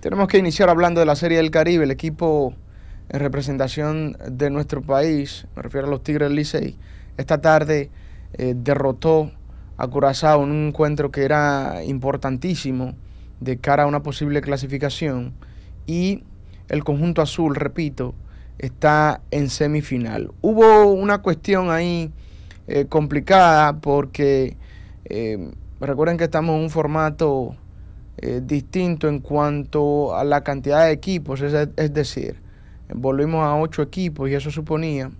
Tenemos que iniciar hablando de la Serie del Caribe, el equipo en representación de nuestro país, me refiero a los Tigres del esta tarde eh, derrotó a Curazao en un encuentro que era importantísimo de cara a una posible clasificación y el conjunto azul, repito, está en semifinal. Hubo una cuestión ahí eh, complicada porque eh, recuerden que estamos en un formato eh, distinto en cuanto a la cantidad de equipos, es, decir, volvimos a ocho equipos y eso suponía,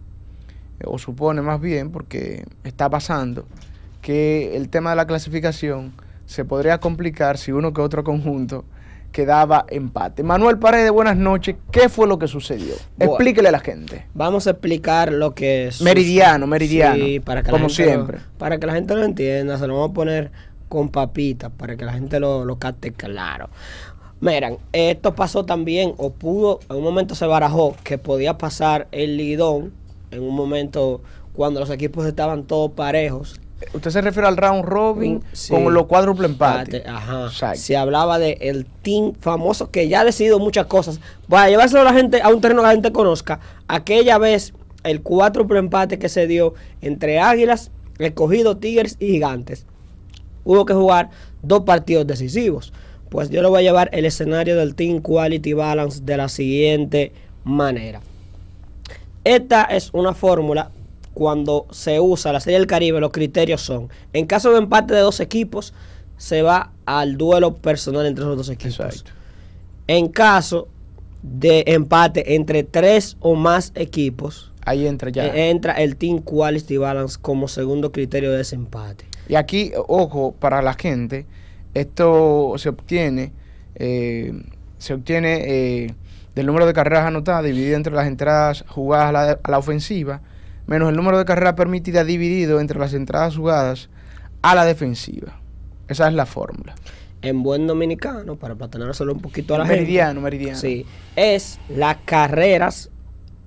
o supone más bien, porque está pasando, que el tema de la clasificación se podría complicar si uno que otro conjunto quedaba empate. Manuel Paredes, buenas noches. ¿Qué fue lo que sucedió? Explíquele a la gente. Vamos a explicar lo que es. Meridiano, meridiano. para que como siempre. para que la gente lo entienda, se lo vamos a poner con papitas para que la gente lo, lo capte claro. Miren, esto pasó también, o pudo, en un momento se barajó que podía pasar el lidón, en un momento cuando los equipos estaban todos parejos. Usted se refiere al round robin mm, con los cuádruple empate. Ajá. Se hablaba de el team famoso que ya ha decidido muchas cosas. Para llevárselo a la gente a un terreno que la gente conozca. Aquella vez, el cuádruple empate que se dio entre Águilas, Recogido, Tigres y Gigantes hubo que jugar dos partidos decisivos. Pues yo le voy a llevar el escenario del Team Quality Balance de la siguiente manera. Esta es una fórmula cuando se usa la Serie del Caribe, los criterios son, en caso de empate de dos equipos, se va al duelo personal entre los dos equipos. En caso de empate entre tres o más equipos, ahí entra ya. Eh, entra el Team Quality Balance como segundo criterio de desempate. Y aquí, ojo, para la gente, esto se obtiene, eh, se obtiene eh, del número de carreras anotadas dividido entre las entradas jugadas a la, ofensiva, menos el número de carreras permitidas dividido entre las entradas jugadas a la defensiva. Esa es la fórmula en buen dominicano, para solo un poquito a la meridiano, Meridiano, Sí, es las carreras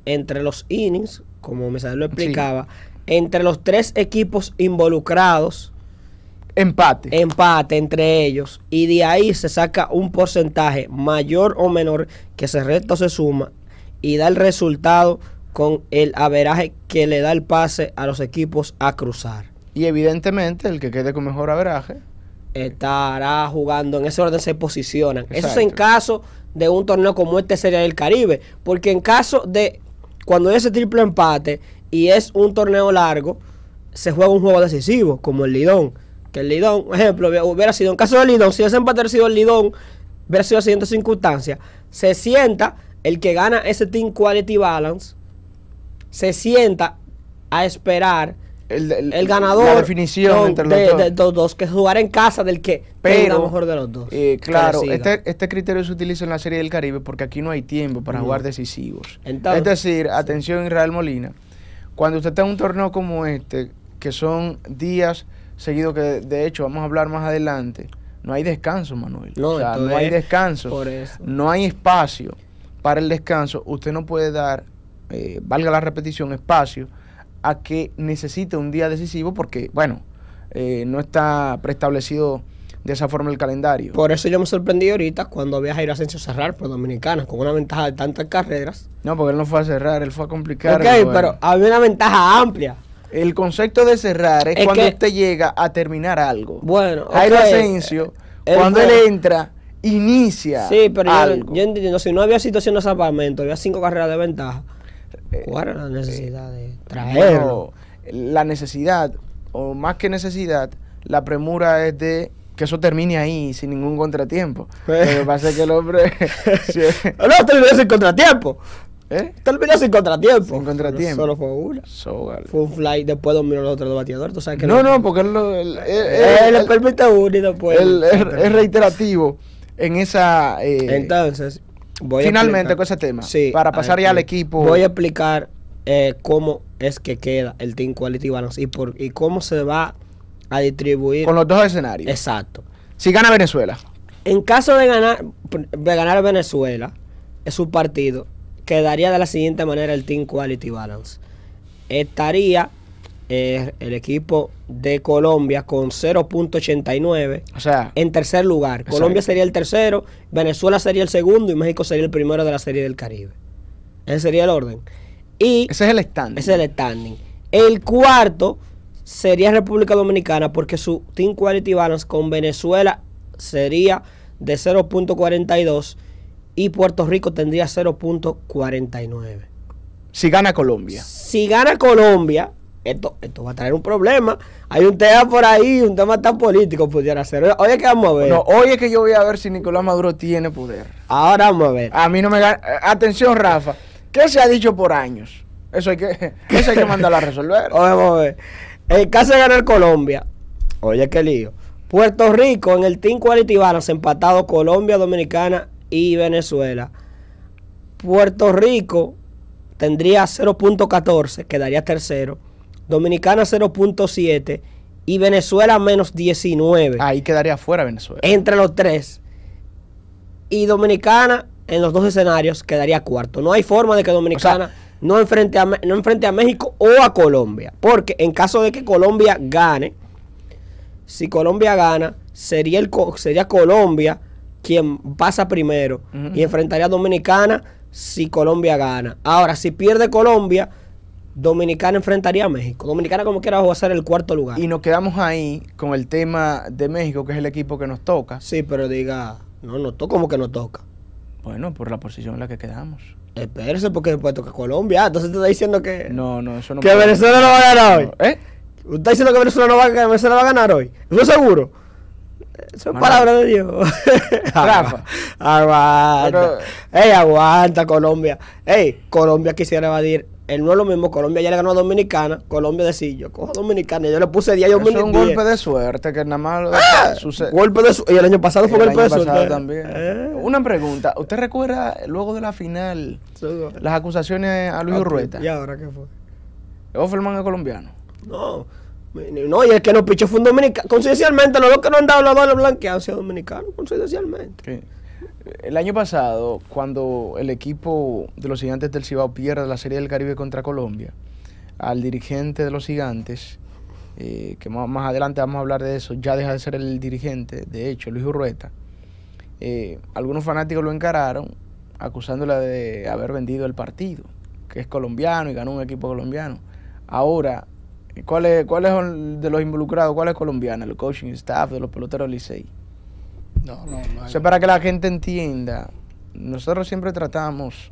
entre los innings, como Mesa lo explicaba, entre los tres equipos involucrados Empate. Empate entre ellos. Y de ahí se saca un porcentaje mayor o menor que ese o se suma y da el resultado con el averaje que le da el pase a los equipos a cruzar. Y evidentemente el que quede con mejor averaje estará jugando en ese orden se posicionan. Eso es en caso de un torneo como este Serie el Caribe, porque en caso de cuando hay ese triple empate y es un torneo largo, se juega un juego decisivo como el Lidón que el Lidón, ejemplo, hubiera sido en caso del Lidón, si ese empate hubiera sido el Lidón, hubiera sido la siguiente circunstancia. Se sienta el que gana ese Team Quality Balance, se sienta a esperar el, ganador definición entre los de, los dos. que jugar en casa del que pero mejor de los dos eh, claro este, este, criterio se utiliza en la serie del Caribe porque aquí no hay tiempo para jugar decisivos es decir atención Israel Molina cuando usted está en un torneo como este que son días seguido que de hecho vamos a hablar más adelante, no hay descanso, Manuel. No, no hay descanso. No hay espacio para el descanso. Usted no puede dar, eh, valga la repetición, espacio a que necesite un día decisivo porque, bueno, eh, no está preestablecido de esa forma el calendario. Por eso yo me sorprendí ahorita cuando vi a Jairo cerrar por Dominicana, con una ventaja de tantas carreras. No, porque él no fue a cerrar, él fue a complicar. Ok, pero había una ventaja amplia. El concepto de cerrar es, cuando usted llega a terminar algo. Bueno, Jairo okay, Asensio, eh, cuando él entra, inicia. Sí, pero Yo, entiendo, si no había situación de salvamento, había cinco carreras de ventaja. Eh, ¿Cuál era la eh, necesidad de traerlo? la necesidad, o más que necesidad, la premura es de que eso termine ahí sin ningún contratiempo. Lo que pasa que el hombre. No, terminó sin contratiempo. ¿Eh? Terminó sin contratiempo. Sin contratiempo. Solo fue una. Fue un fly, después dominó los otros dos bateadores. ¿Tú sabes que no, no, porque él, lo, él, eh, él, permite uno y Él, es reiterativo en esa. Eh, Entonces, voy Finalmente, con ese tema. Sí, para pasar ya al eh, equipo. Voy a explicar cómo es que queda el Team Quality Balance y, por, y cómo se va a distribuir. Con los dos escenarios. Exacto. Si gana Venezuela. En caso de ganar, de ganar Venezuela, es un partido quedaría de la siguiente manera el Team Quality Balance. Estaría eh, el equipo de Colombia con 0.89. O sea, en tercer lugar. Colombia sería el tercero, Venezuela sería el segundo y México sería el primero de la Serie del Caribe. Ese sería el orden. Y ese es el standing. Ese es el standing. El cuarto sería República Dominicana porque su Team Quality Balance con Venezuela sería de 0.42 y Puerto Rico tendría 0.49. Si gana Colombia. Si gana Colombia, esto, esto va a traer un problema. Hay un tema por ahí, un tema tan político pudiera ser. Oye, que vamos a ver. No, oye que yo voy a ver si Nicolás Maduro tiene poder. Ahora vamos a ver. A mí no me gana. Eh, atención, Rafa. ¿Qué se ha dicho por años? Eso hay que, eso hay que mandarlo a resolver. oye, vamos a ver. En caso de ganar Colombia, oye, qué lío. Puerto Rico en el Team a se empatado Colombia, Dominicana y Venezuela. Puerto Rico tendría 0.14, quedaría tercero. Dominicana 0.7 y Venezuela menos 19. Ahí quedaría fuera Venezuela. Entre los tres. Y Dominicana en los dos escenarios quedaría cuarto. No hay forma de que Dominicana no, enfrente a, no enfrente a México o a Colombia. Porque en caso de que Colombia gane, si Colombia gana, sería, el, sería Colombia quien pasa primero y enfrentaría a Dominicana si Colombia gana. Ahora, si pierde Colombia, Dominicana enfrentaría a México. Dominicana como quiera va a ser el cuarto lugar. Y nos quedamos ahí con el tema de México, que es el equipo que nos toca. Sí, pero diga, no, no toca como que nos toca. Bueno, por la posición en la que quedamos. Espérese, porque después toca Colombia. Ah, entonces te está diciendo que. No, no, eso no. Venezuela no va a ganar hoy. ¿Eh? ¿Usted diciendo que Venezuela no va, a ganar hoy? ¿Estás seguro? Eso es palabra de Dios. Ah, aguanta. Ey, aguanta, Colombia. Ey, Colombia quisiera evadir. Él no es lo mismo. Colombia ya le ganó a Dominicana. Colombia decía, yo cojo a Dominicana. Y yo le puse 10 a Dominicana. Es un golpe de suerte que nada más ah, sucede. Golpe de Y el año pasado fue el golpe de suerte. también. Eh. Una pregunta. ¿Usted recuerda luego de la final las acusaciones a Luis okay. Urrueta? ¿Y ahora qué fue? ¿Offerman es colombiano? No. No, y el que no pichó fue un dominicano. Conciencialmente, los dos que no han dado la bala blanqueada han sido dominicanos, conciencialmente. El año pasado, cuando el equipo de los gigantes del Cibao pierde la Serie del Caribe contra Colombia, al dirigente de los gigantes, eh, que más, adelante vamos a hablar de eso, ya deja de ser el dirigente, de hecho, Luis Urrueta, eh, algunos fanáticos lo encararon acusándole de haber vendido el partido, que es colombiano y ganó un equipo colombiano. Ahora, ¿Cuál es, de los involucrados? ¿Cuál es colombiana? El coaching staff de los peloteros Licey. No, no, no. O sea, para que la gente entienda, nosotros siempre tratamos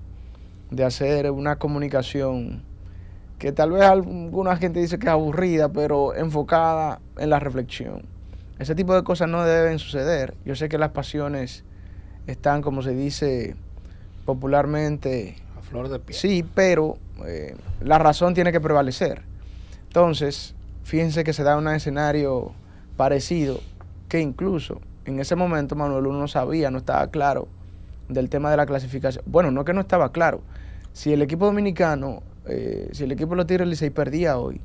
de hacer una comunicación que tal vez alguna gente dice que es aburrida, pero enfocada en la reflexión. Ese tipo de cosas no deben suceder. Yo sé que las pasiones están, como se dice popularmente... A flor de piel. Sí, pero eh, la razón tiene que prevalecer. Entonces, fíjense que se da un escenario parecido que incluso en ese momento Manuel uno no sabía, no estaba claro del tema de la clasificación. Bueno, no que no estaba claro. Si el equipo dominicano, eh, si el equipo lo los Tigres Licey perdía hoy,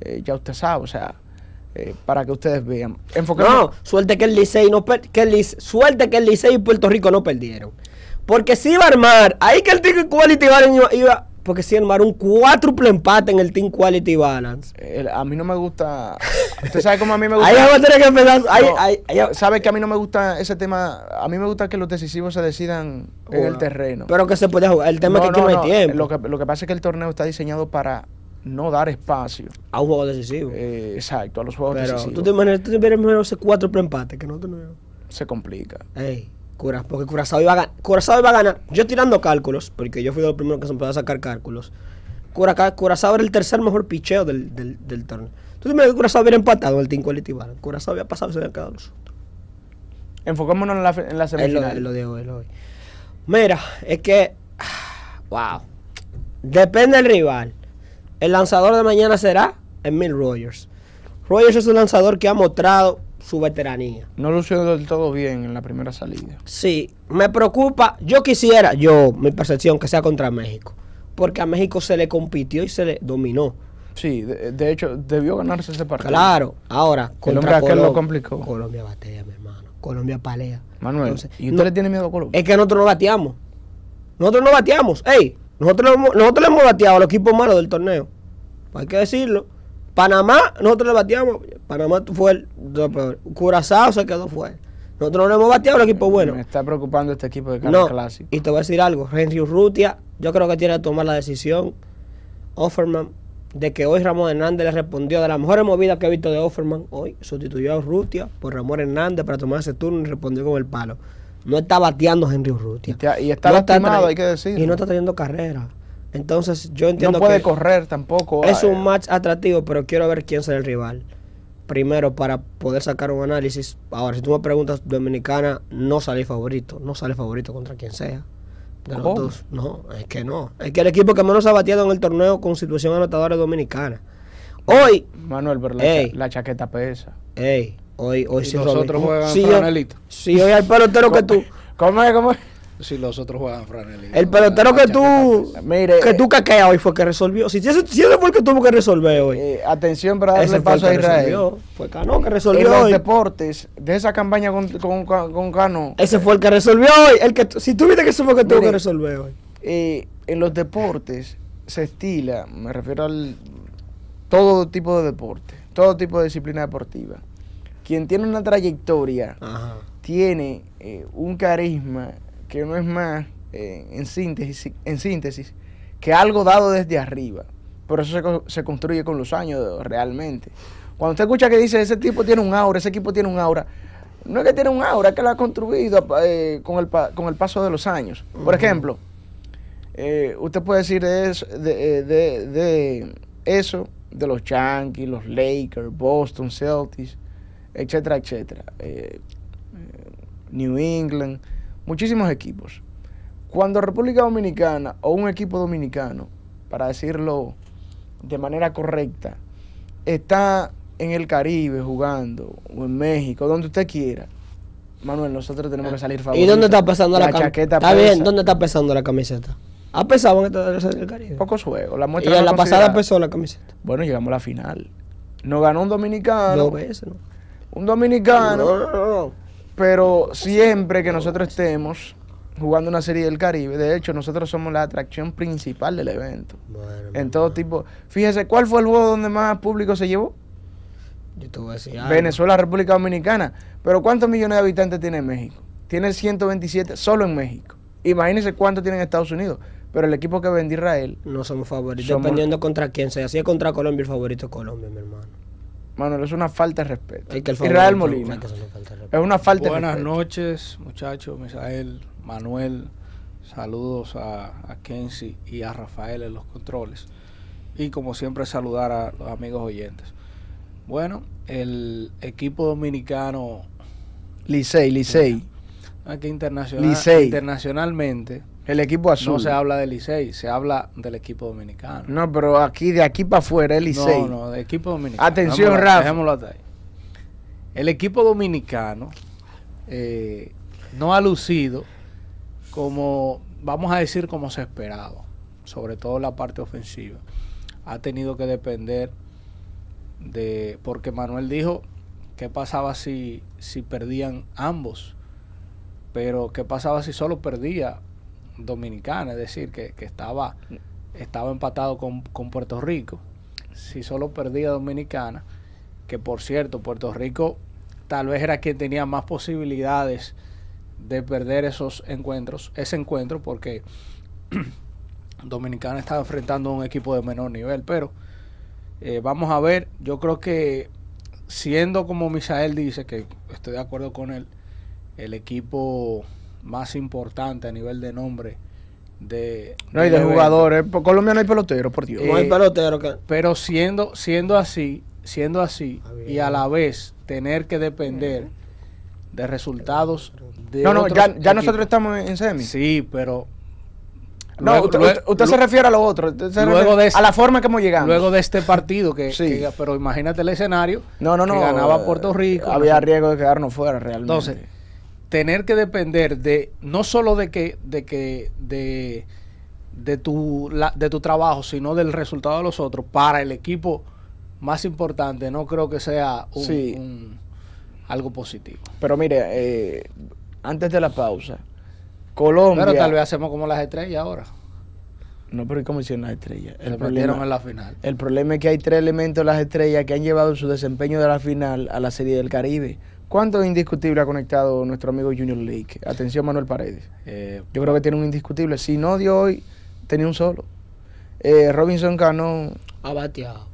eh, ya usted sabe, o sea, eh, para que ustedes vean. No, suerte que el Licey no que el que el Licey y Puerto Rico no perdieron. Porque si iba a armar, ahí que el Tigre Quality iba, iba, porque si armaron un cuádruple empate en el Team Quality Balance. a mí no me gusta. Usted sabe cómo a mí me gusta. ahí vamos a tener que empezar. no, sabe que a mí no me gusta ese tema. A mí me gusta que los decisivos se decidan en el terreno. Pero que se puede jugar. El tema es que no, no hay tiempo. Lo que, pasa es que el torneo está diseñado para no dar espacio. A un juego decisivo. Eh, exacto, a los juegos pero, decisivos. Tú te imaginas, tú ese cuádruple empate que no Se complica. Ey. Cura, porque Curazao iba, a ganar, Curazao iba a ganar. Yo tirando cálculos, porque yo fui de los primeros que se empezó a sacar cálculos. Curazao era el tercer mejor picheo del, del, torneo. Tú dime que Curazao hubiera empatado el team Elitibar. Curazao había pasado y se había quedado los otros. Enfocémonos en la, en la semifinal. lo, de hoy, hoy. Mira, es que. Wow. Depende del rival. El lanzador de mañana será Emil Rogers. Rogers es un lanzador que ha mostrado su veteranía. No lució del todo bien en la primera salida. Sí, me preocupa. Yo quisiera, yo, mi percepción, que sea contra México. Porque a México se le compitió y se le dominó. Sí, de, hecho, debió ganarse ese partido. Claro, ahora, Colombia. Colombia batea, mi hermano. Colombia palea. Manuel, ¿y usted le tiene miedo a Colombia? Es que nosotros no bateamos. Nosotros no bateamos. ¡Ey! Nosotros, nosotros le hemos bateado al equipo malo del torneo. Hay que decirlo. Panamá, nosotros le bateamos. Panamá fue el, el Curazao se quedó fuera. Nosotros no le hemos bateado el equipo eh, bueno. Me está preocupando este equipo de cara clásico. Y te voy a decir algo. Henry Urrutia, yo creo que tiene que tomar la decisión. Offerman, de que hoy Ramón Hernández le respondió de las mejores movidas que he visto de Offerman. Hoy sustituyó a Urrutia por Ramón Hernández para tomar ese turno y respondió con el palo. No está bateando Henry Urrutia. Y, está lastimado, hay que decir. Y no está teniendo carrera. Entonces yo entiendo que... No puede correr tampoco. Es un match atractivo, pero quiero ver quién será el rival. Primero, para poder sacar un análisis. Ahora, si tú me preguntas, Dominicana no sale favorito. No sale favorito contra quien sea. De los dos. No, es que no. Es que el equipo que menos ha batido en el torneo con situación anotadora dominicana. Hoy... Manuel, pero la, chaqueta pesa. hoy, hoy Nosotros juegan si, yo, si hoy hay pelotero que tú... ¿Cómo es? ¿Cómo es? Si los otros juegan El pelotero que tú, que tú eh, caquea hoy fue que resolvió. Si ese, fue el que tuvo que resolver hoy. Eh, atención para darle paso a Israel. Fue Cano que resolvió en los deportes, de esa campaña con, con, Cano. Ese fue el que resolvió hoy. El que, si tú viste que ese fue el que tuvo que resolver hoy. Eh, en los deportes se estila, me refiero al todo tipo de deporte, todo tipo de disciplina deportiva. Quien tiene una trayectoria, tiene un carisma que no es más, eh, en, síntesis, en síntesis, que algo dado desde arriba. Por eso se, se construye con los años realmente. Cuando usted escucha que dice, ese tipo tiene un aura, ese equipo tiene un aura, no es que tiene un aura, es que lo ha construido eh, con, el paso de los años. Por ejemplo, eh, usted puede decir de eso, de, eso, de los Yankees, los Lakers, Boston, Celtics, etcétera, etcétera. New England muchísimos equipos. Cuando República Dominicana o un equipo dominicano, para decirlo de manera correcta, está en el Caribe jugando, o en México, donde usted quiera, Manuel, nosotros tenemos que salir favoritos. ¿Y dónde está pasando la, chaqueta? Está bien, ¿dónde está pesando la camiseta? ¿Ha pesado en el Caribe? Pocos juegos. La muestra y la pasada pesó la camiseta. Bueno, llegamos a la final. Nos ganó un dominicano. Un dominicano. Pero siempre que nosotros estemos jugando una serie del Caribe, de hecho, nosotros somos la atracción principal del evento. Bueno, en todo tipo. Fíjese, ¿cuál fue el juego donde más público se llevó? Yo te voy a decir Venezuela, República Dominicana. Pero ¿cuántos millones de habitantes tiene México? Tiene 127 solo en México. Imagínense cuánto tienen Estados Unidos. Pero el equipo que vendió Israel. No somos favoritos. Dependiendo contra quién sea. Si es contra Colombia, el favorito es Colombia, mi hermano. Manuel, es una falta de respeto. Israel Molina. es una falta Buenas de respeto. Buenas noches, muchachos, Misael, Manuel. Saludos a, a y a Rafael en los controles. Y como siempre, saludar a los amigos oyentes. Bueno, el equipo dominicano. Licey, Licey. Aquí internacional, internacionalmente el equipo azul. No se habla del Licey, se habla del equipo dominicano. No, pero aquí, de aquí para afuera, el Licey. No, no, del equipo dominicano. Atención, Rafa. Dejémoslo ahí. El equipo dominicano eh, no ha lucido como, vamos a decir, como se esperaba, sobre todo la parte ofensiva. Ha tenido que depender de, porque Manuel dijo, ¿qué pasaba si, si perdían ambos? Pero ¿qué pasaba si solo perdía dominicana, es decir, que, estaba, estaba empatado con, Puerto Rico. Si solo perdía Dominicana, que por cierto, Puerto Rico tal vez era quien tenía más posibilidades de perder esos encuentros, ese encuentro, porque Dominicana estaba enfrentando a un equipo de menor nivel, pero eh, vamos a ver, yo creo que siendo como Misael dice, que estoy de acuerdo con él, el equipo más importante a nivel de nombre de no hay de, jugadores por Colombia no hay pelotero por Dios no hay eh, pelotero pero siendo siendo así siendo así y a la vez tener que depender de resultados de no no ya, nosotros estamos en semi sí pero no, usted, se refiere a lo otro, de este- a la forma que hemos llegado Luego de este partido, que, sí. pero imagínate el escenario, no, no, no, que ganaba Puerto Rico. Había riesgo de quedarnos fuera realmente. Entonces, tener que depender de no solo de que de que de, de tu de tu trabajo, sino del resultado de los otros para el equipo más importante, no creo que sea algo positivo. Pero mire, eh, antes de la pausa, Colombia. Pero tal vez hacemos como las estrellas ahora. No, pero ¿cómo hicieron las estrellas? El problema, en la final. El problema es que hay tres elementos de las estrellas que han llevado su desempeño de la final a la Serie del Caribe. ¿Cuánto indiscutible ha conectado nuestro amigo Junior League? Atención, Manuel Paredes. Eh, Yo creo que tiene un indiscutible. Si no dio hoy, tenía un solo. Eh, Robinson Cano. Ha bateado.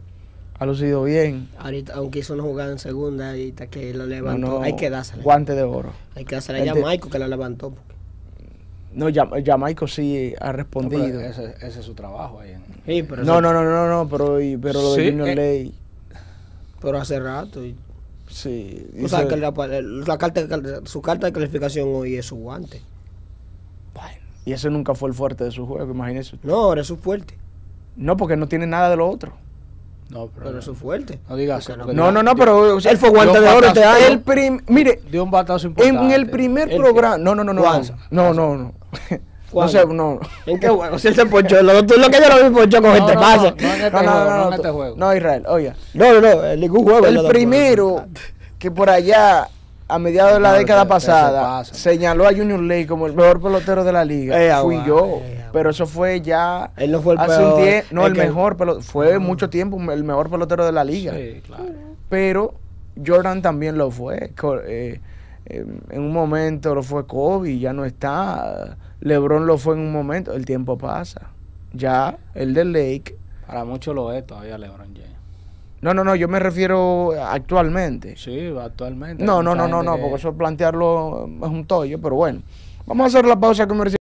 Ha lucido bien. Ahorita, aunque hizo una jugada en segunda, ahorita que lo levantó. hay que dársela. Guante de oro. Hay que dársela a Maico que la levantó. No, ya, sí ha respondido. ese, es su trabajo ahí. sí, pero no, no, no, no, no, pero, pero lo de Junior eh. League. Pero hace rato. Sí. O sea, que la, carta, su carta de calificación hoy es su guante. Y ese nunca fue el fuerte de su juego, imagínese. No, era su fuerte. No, porque no tiene nada de lo otro. No, pero, pero su fuerte. No digas No, no, no, pero él fue guante de oro te este El mire, dio un batazo importante. En el primer programa. no, no, no. No, no, no. no. No sé, no. ¿En qué juego? Si se ponchó. Lo, lo que yo lo vi ponchó con no, este no, No, no, no, en este, este juego. No, Israel, oye. No, no, no, eh, ningún juego. El primero que por allá a mediados de la década pasada, señaló a Junior Ley como el mejor pelotero de la liga. Eh, ah, Fui yo. Eh, ah, pero eso fue ya. Él no fue el hace peor. Un tie... No, el mejor. pero fue ah. mucho tiempo el mejor pelotero de la liga. Sí, claro. Pero Jordan también lo fue. Eh, Em, en un momento lo fue Kobe, ya no está. LeBron lo fue en un momento. El tiempo pasa. Ya, el de Lake. Para muchos lo es todavía LeBron James. No, no, no, yo me refiero actualmente. Sí, actualmente. No, no, no, no, no, porque eso plantearlo es un tollo, pero bueno. Vamos a hacer la pausa comercial.